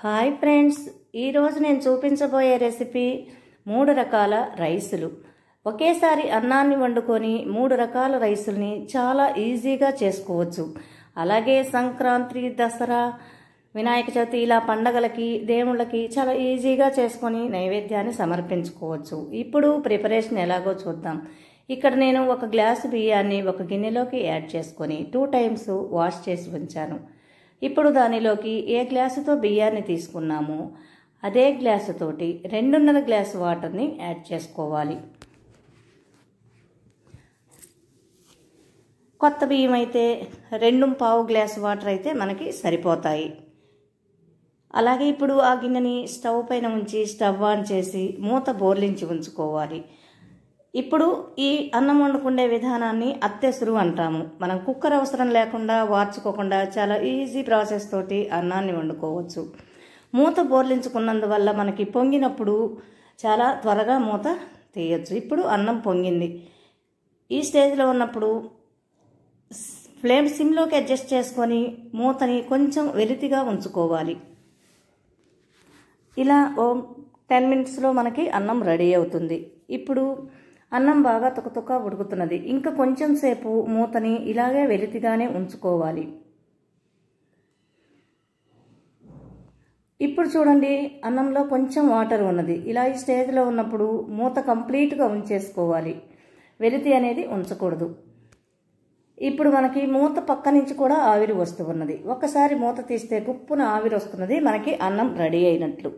hi friends ఈరోజు నేను చూపించబోయే రెసిపీ మూడు రకాల రైసులు ఒకేసారి అన్నాన్ని వండుకొని మూడు రకాల రైసుల్ని చాలా ఈజీగా చేసుకోవచ్చు అలాగే సంక్రాంతి దసరా వినాయక చవితి ఇలా పండగలకి దేవుళ్ళకి చాలా ఈజీగా చేసుకొని నైవేద్యాన్ని సమర్పించుకోవచ్చు ఇప్పుడు ప్రిపరేషన్ ఎలాగో చూద్దాం ఇక్కడ నేను ఒక గ్లాసు బియ్యాన్ని ఒక గిన్నెలోకి యాడ్ చేసుకొని టూ టైమ్స్ వాష్ చేసి ఉంచాను ఇప్పుడు దానిలోకి ఏ గ్లాసుతో బియ్యాన్ని తీసుకున్నామో అదే గ్లాసుతోటి రెండున్నర గ్లాసు వాటర్ని యాడ్ చేసుకోవాలి కొత్త బియ్యం అయితే రెండు పావు గ్లాసు వాటర్ అయితే మనకి సరిపోతాయి అలాగే ఇప్పుడు ఆ గిన్నెని స్టవ్ పైన ఉంచి స్టవ్ ఆన్ చేసి మూత బోర్లించి ఉంచుకోవాలి ఇప్పుడు ఈ అన్నం వండుకునే విధానాన్ని అత్యసురు అంటాము మనం కుక్కర్ అవసరం లేకుండా వార్చుకోకుండా చాలా ఈజీ ప్రాసెస్ తోటి అన్నాన్ని వండుకోవచ్చు మూత బోర్లించుకున్నందువల్ల మనకి పొంగినప్పుడు చాలా త్వరగా మూత తీయచ్చు ఇప్పుడు అన్నం పొంగింది ఈ స్టేజ్లో ఉన్నప్పుడు ఫ్లేమ్ సిమ్లోకి అడ్జస్ట్ చేసుకొని మూతని కొంచెం వెలితిగా ఉంచుకోవాలి ఇలా ఓ టెన్ మినిట్స్లో మనకి అన్నం రెడీ అవుతుంది ఇప్పుడు అన్నం బాగా తొకతొక ఉడుకుతున్నది ఇంకా కొంచెం సేపు మూతని ఇలాగే వెలితిగానే ఉంచుకోవాలి ఇప్పుడు చూడండి అన్నంలో కొంచెం వాటర్ ఉన్నది ఇలా ఈ స్టేజ్లో ఉన్నప్పుడు మూత కంప్లీట్గా ఉంచేసుకోవాలి వెలితి అనేది ఉంచకూడదు ఇప్పుడు మనకి మూత పక్క నుంచి కూడా ఆవిరి వస్తూ ఉన్నది ఒకసారి మూత తీస్తే కుప్పున ఆవిరి వస్తున్నది మనకి అన్నం రెడీ అయినట్లు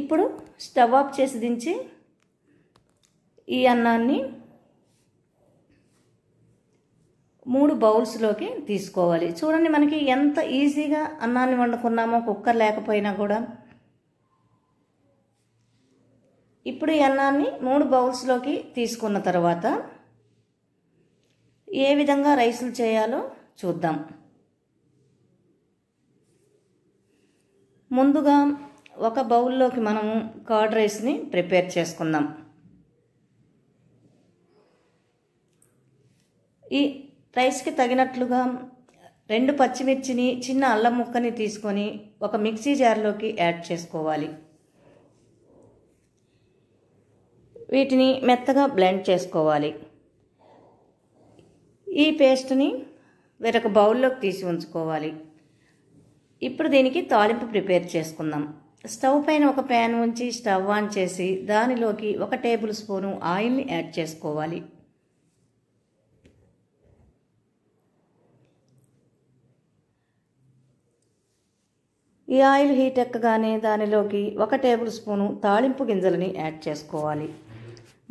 ఇప్పుడు స్టవ్ ఆఫ్ చేసి దించి ఈ అన్నాన్ని మూడు బౌల్స్లోకి తీసుకోవాలి చూడండి మనకి ఎంత ఈజీగా అన్నాన్ని వండుకున్నామో కుక్కర్ లేకపోయినా కూడా ఇప్పుడు ఈ అన్నాన్ని మూడు బౌల్స్లోకి తీసుకున్న తర్వాత ఏ విధంగా రైసులు చేయాలో చూద్దాం ముందుగా ఒక బౌల్లోకి మనం కర్డ్ రైస్ని ప్రిపేర్ చేసుకుందాం ఈ రైస్కి తగినట్లుగా రెండు పచ్చిమిర్చిని చిన్న అల్లం ముక్కని తీసుకొని ఒక మిక్సీ జార్లోకి యాడ్ చేసుకోవాలి వీటిని మెత్తగా బ్లెండ్ చేసుకోవాలి ఈ పేస్ట్ని వేరొక బౌల్లోకి తీసి ఉంచుకోవాలి ఇప్పుడు దీనికి తాలింపు ప్రిపేర్ చేసుకుందాం స్టవ్ పైన ఒక ప్యాన్ ఉంచి స్టవ్ ఆన్ చేసి దానిలోకి ఒక టేబుల్ స్పూను ఆయిల్ని యాడ్ చేసుకోవాలి ఈ ఆయిల్ హీట్ ఎక్కగానే దానిలోకి ఒక టేబుల్ స్పూను తాళింపు గింజలని యాడ్ చేసుకోవాలి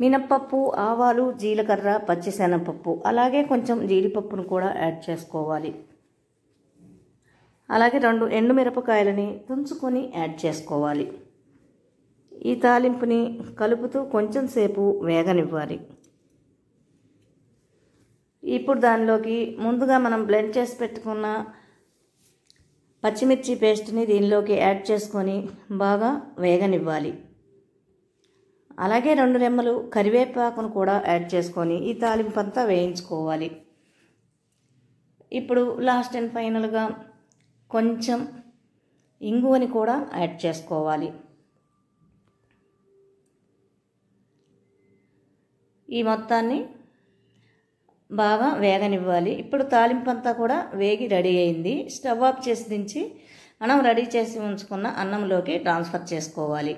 మినప్పప్పు ఆవాలు జీలకర్ర పచ్చిశనగపప్పు అలాగే కొంచెం జీడిపప్పును కూడా యాడ్ చేసుకోవాలి అలాగే రెండు ఎండుమిరపకాయలని తుంచుకొని యాడ్ చేసుకోవాలి ఈ తాలింపుని కలుపుతూ కొంచెం సేపు వేగనివ్వాలి ఇప్పుడు దానిలోకి ముందుగా మనం బ్లెండ్ చేసి పెట్టుకున్న పచ్చిమిర్చి పేస్ట్ని దీనిలోకి యాడ్ చేసుకొని బాగా వేగనివ్వాలి అలాగే రెండు రెమ్మలు కరివేపాకును కూడా యాడ్ చేసుకొని ఈ తాలింపు అంతా వేయించుకోవాలి ఇప్పుడు లాస్ట్ అండ్ ఫైనల్గా కొంచెం ఇంగువని కూడా యాడ్ చేసుకోవాలి ఈ మొత్తాన్ని బాగా వేగనివ్వాలి ఇప్పుడు తాలింపు అంతా కూడా వేగి రెడీ అయింది స్టవ్ ఆఫ్ చేసి దించి మనం రెడీ చేసి ఉంచుకున్న అన్నంలోకి ట్రాన్స్ఫర్ చేసుకోవాలి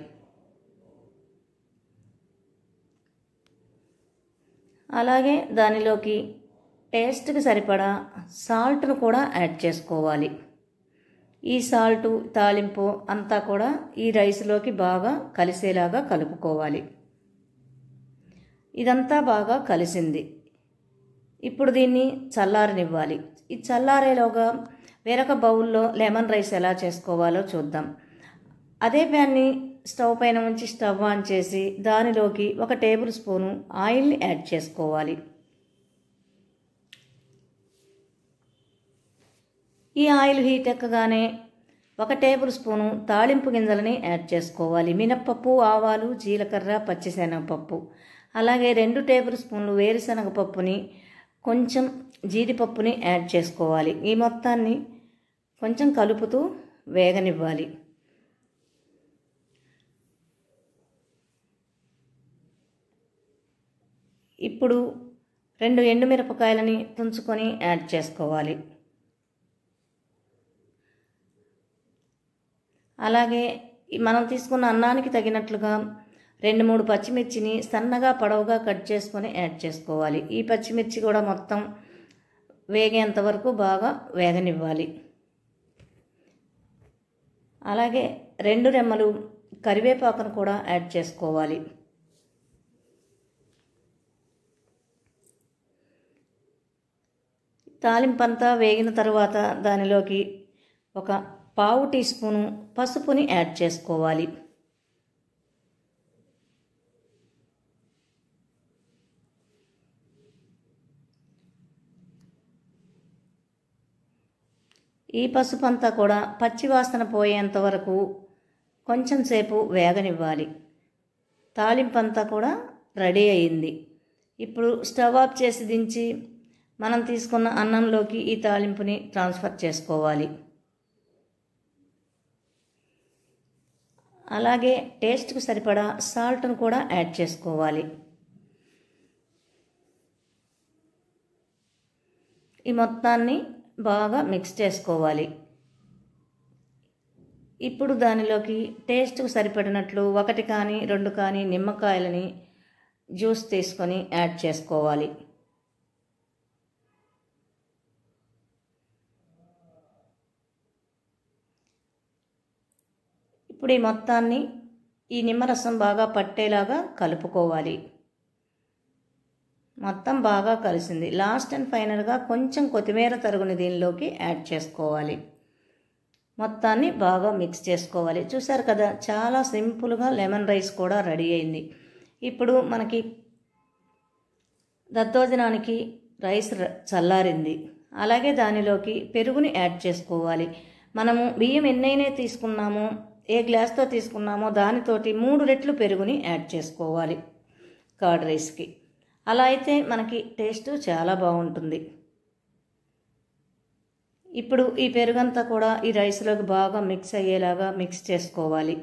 అలాగే దానిలోకి టేస్ట్కి సరిపడా సాల్ట్ను కూడా యాడ్ చేసుకోవాలి ఈ సాల్టు తాలింపు అంతా కూడా ఈ రైస్లోకి బాగా కలిసేలాగా కలుపుకోవాలి ఇదంతా బాగా కలిసింది ఇప్పుడు దీన్ని చల్లారనివ్వాలి ఈ చల్లారేలోగా వేరొక బౌల్లో లెమన్ రైస్ ఎలా చేసుకోవాలో చూద్దాం అదే ప్యాన్ని స్టవ్ పైన ఉంచి స్టవ్ ఆన్ చేసి దానిలోకి ఒక టేబుల్ స్పూను ఆయిల్ని యాడ్ చేసుకోవాలి ఈ ఆయిల్ హీట్ ఎక్కగానే ఒక టేబుల్ స్పూను తాళింపు గింజలని యాడ్ చేసుకోవాలి మినప్పప్పు ఆవాలు జీలకర్ర పచ్చిశనగపప్పు అలాగే రెండు టేబుల్ స్పూన్లు వేరుశనగపప్పుని పప్పుని కొంచెం జీడిపప్పుని యాడ్ చేసుకోవాలి ఈ మొత్తాన్ని కొంచెం కలుపుతూ వేగనివ్వాలి ఇప్పుడు రెండు ఎండుమిరపకాయలని తుంచుకొని యాడ్ చేసుకోవాలి అలాగే మనం తీసుకున్న అన్నానికి తగినట్లుగా రెండు మూడు పచ్చిమిర్చిని సన్నగా పొడవుగా కట్ చేసుకొని యాడ్ చేసుకోవాలి ఈ పచ్చిమిర్చి కూడా మొత్తం వేగేంత వరకు బాగా వేగనివ్వాలి అలాగే రెండు రెమ్మలు కరివేపాకును కూడా యాడ్ చేసుకోవాలి తాలింపంతా వేగిన తర్వాత దానిలోకి ఒక పావు టీ స్పూను పసుపుని యాడ్ చేసుకోవాలి ఈ పసుపంతా కూడా పచ్చివాసన పోయేంత వరకు కొంచెం సేపు వేగనివ్వాలి తాలింపంతా కూడా రెడీ అయింది ఇప్పుడు స్టవ్ ఆఫ్ చేసి దించి మనం తీసుకున్న అన్నంలోకి ఈ తాలింపుని ట్రాన్స్ఫర్ చేసుకోవాలి అలాగే టేస్ట్కు సరిపడా సాల్ట్ను కూడా యాడ్ చేసుకోవాలి ఈ మొత్తాన్ని బాగా మిక్స్ చేసుకోవాలి ఇప్పుడు దానిలోకి టేస్ట్కు సరిపడినట్లు ఒకటి కానీ రెండు కానీ నిమ్మకాయలని జ్యూస్ తీసుకొని యాడ్ చేసుకోవాలి ఇప్పుడు ఈ మొత్తాన్ని ఈ నిమ్మరసం బాగా పట్టేలాగా కలుపుకోవాలి మొత్తం బాగా కలిసింది లాస్ట్ అండ్ ఫైనల్గా కొంచెం కొత్తిమీర తరుగుని దీనిలోకి యాడ్ చేసుకోవాలి మొత్తాన్ని బాగా మిక్స్ చేసుకోవాలి చూసారు కదా చాలా సింపుల్గా లెమన్ రైస్ కూడా రెడీ అయింది ఇప్పుడు మనకి దత్తోజనానికి రైస్ చల్లారింది అలాగే దానిలోకి పెరుగుని యాడ్ చేసుకోవాలి మనము బియ్యం ఎన్నైనా తీసుకున్నామో ఏ గ్లాస్తో తీసుకున్నామో దానితోటి మూడు రెట్లు పెరుగుని యాడ్ చేసుకోవాలి కర్డ్ రైస్కి అలా అయితే మనకి టేస్ట్ చాలా బాగుంటుంది ఇప్పుడు ఈ పెరుగంతా కూడా ఈ రైస్లోకి బాగా మిక్స్ అయ్యేలాగా మిక్స్ చేసుకోవాలి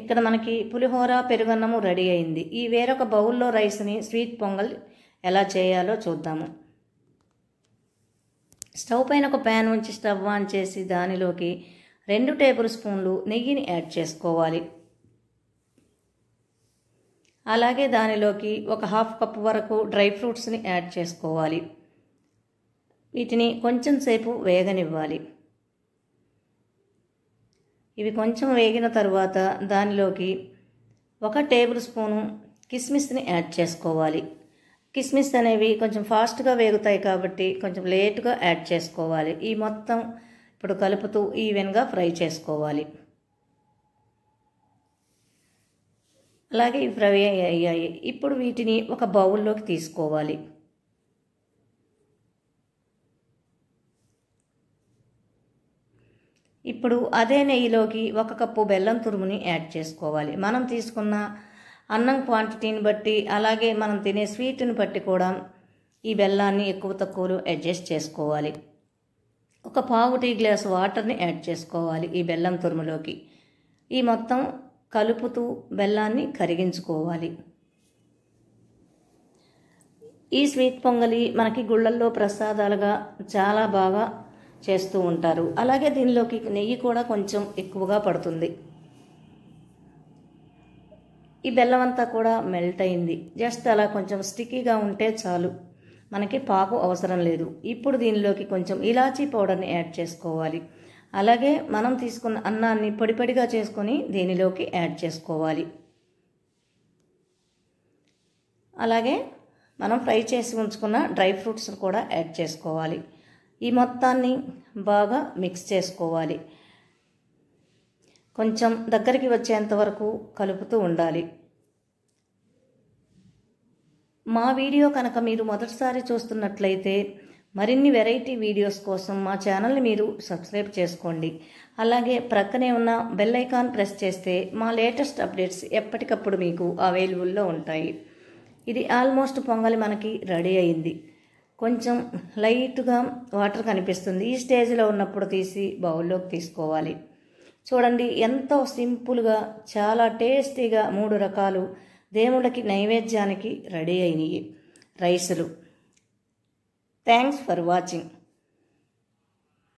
ఇక్కడ మనకి పులిహోర పెరుగన్నము రెడీ అయింది ఈ వేరొక బౌల్లో రైస్ని స్వీట్ పొంగల్ ఎలా చేయాలో చూద్దాము స్టవ్ పైన ఒక ప్యాన్ ఉంచి స్టవ్ ఆన్ చేసి దానిలోకి రెండు టేబుల్ స్పూన్లు నెయ్యిని యాడ్ చేసుకోవాలి అలాగే దానిలోకి ఒక హాఫ్ కప్ వరకు డ్రై ఫ్రూట్స్ని యాడ్ చేసుకోవాలి వీటిని కొంచెం సేపు వేగనివ్వాలి ఇవి కొంచెం వేగిన తర్వాత దానిలోకి ఒక టేబుల్ స్పూను కిస్మిస్ని యాడ్ చేసుకోవాలి కిస్మిస్ అనేవి కొంచెం ఫాస్ట్గా వేగుతాయి కాబట్టి కొంచెం లేటుగా యాడ్ చేసుకోవాలి ఈ మొత్తం ఇప్పుడు కలుపుతూ ఈవెన్గా ఫ్రై చేసుకోవాలి అలాగే ఇవి ఫ్రై అయ్యాయి ఇప్పుడు వీటిని ఒక బౌల్లోకి తీసుకోవాలి ఇప్పుడు అదే నెయ్యిలోకి ఒక కప్పు బెల్లం తురుముని యాడ్ చేసుకోవాలి మనం తీసుకున్న అన్నం క్వాంటిటీని బట్టి అలాగే మనం తినే స్వీట్ని బట్టి కూడా ఈ బెల్లాన్ని ఎక్కువ తక్కువలు అడ్జస్ట్ చేసుకోవాలి ఒక పావు టీ గ్లాసు వాటర్ని యాడ్ చేసుకోవాలి ఈ బెల్లం తురుములోకి ఈ మొత్తం కలుపుతూ బెల్లాన్ని కరిగించుకోవాలి ఈ స్వీట్ పొంగలి మనకి గుళ్ళల్లో ప్రసాదాలుగా చాలా బాగా చేస్తూ ఉంటారు అలాగే దీనిలోకి నెయ్యి కూడా కొంచెం ఎక్కువగా పడుతుంది ఈ బెల్లం అంతా కూడా మెల్ట్ అయింది జస్ట్ అలా కొంచెం స్టిక్కీగా ఉంటే చాలు మనకి పాకు అవసరం లేదు ఇప్పుడు దీనిలోకి కొంచెం ఇలాచీ పౌడర్ని యాడ్ చేసుకోవాలి అలాగే మనం తీసుకున్న అన్నాన్ని పొడిపొడిగా చేసుకొని దీనిలోకి యాడ్ చేసుకోవాలి అలాగే మనం ఫ్రై చేసి ఉంచుకున్న డ్రై ఫ్రూట్స్ కూడా యాడ్ చేసుకోవాలి ఈ మొత్తాన్ని బాగా మిక్స్ చేసుకోవాలి కొంచెం దగ్గరికి వచ్చేంత వరకు కలుపుతూ ఉండాలి మా వీడియో కనుక మీరు మొదటిసారి చూస్తున్నట్లయితే మరిన్ని వెరైటీ వీడియోస్ కోసం మా ఛానల్ని మీరు సబ్స్క్రైబ్ చేసుకోండి అలాగే ప్రక్కనే ఉన్న బెల్ ఐకాన్ ప్రెస్ చేస్తే మా లేటెస్ట్ అప్డేట్స్ ఎప్పటికప్పుడు మీకు అవైలబుల్లో ఉంటాయి ఇది ఆల్మోస్ట్ పొంగలి మనకి రెడీ అయింది కొంచెం లైట్గా వాటర్ కనిపిస్తుంది ఈ స్టేజ్లో ఉన్నప్పుడు తీసి బౌల్లోకి తీసుకోవాలి చూడండి ఎంతో సింపుల్గా చాలా టేస్టీగా మూడు రకాలు దేవుళ్ళకి నైవేద్యానికి రెడీ అయినాయి రైసులు థ్యాంక్స్ ఫర్ వాచింగ్